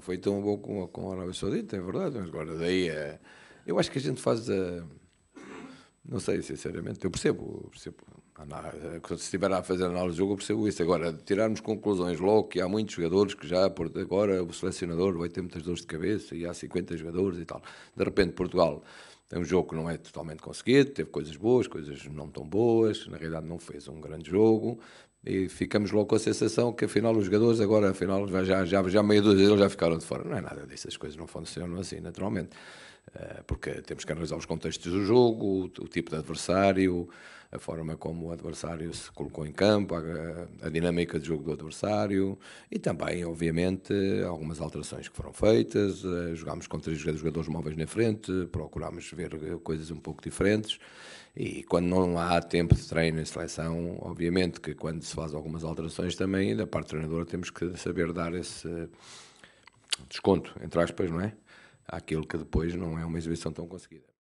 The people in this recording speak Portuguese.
não foi tão bom como, como a Arábia Saudita, é verdade, mas agora daí é. Eu acho que a gente faz. não sei, sinceramente, eu percebo, percebo. percebo. Se estiver a fazer análise do jogo, eu percebo isso. Agora, tirarmos conclusões logo que há muitos jogadores que já, por agora, o selecionador vai ter muitas dores de cabeça e há 50 jogadores e tal. De repente, Portugal é um jogo que não é totalmente conseguido, teve coisas boas, coisas não tão boas, na realidade não fez um grande jogo, e ficamos logo com a sensação que afinal os jogadores agora afinal já já já meia dúzia deles já ficaram de fora não é nada disso as coisas não funcionam assim naturalmente eh, porque temos que analisar os contextos do jogo o, o tipo de adversário a forma como o adversário se colocou em campo, a, a, dinâmica de jogo do adversário e também, obviamente, algumas alterações que foram feitas. Eh, jogámos com três jogadores móveis na frente, procurámos ver eh, coisas um pouco diferentes. E quando não há tempo de treino em seleção, obviamente que quando se faz algumas alterações também, da parte do treinador, temos que saber dar esse desconto, entre aspas, não é? Aquilo que depois não é uma exibição tão conseguida.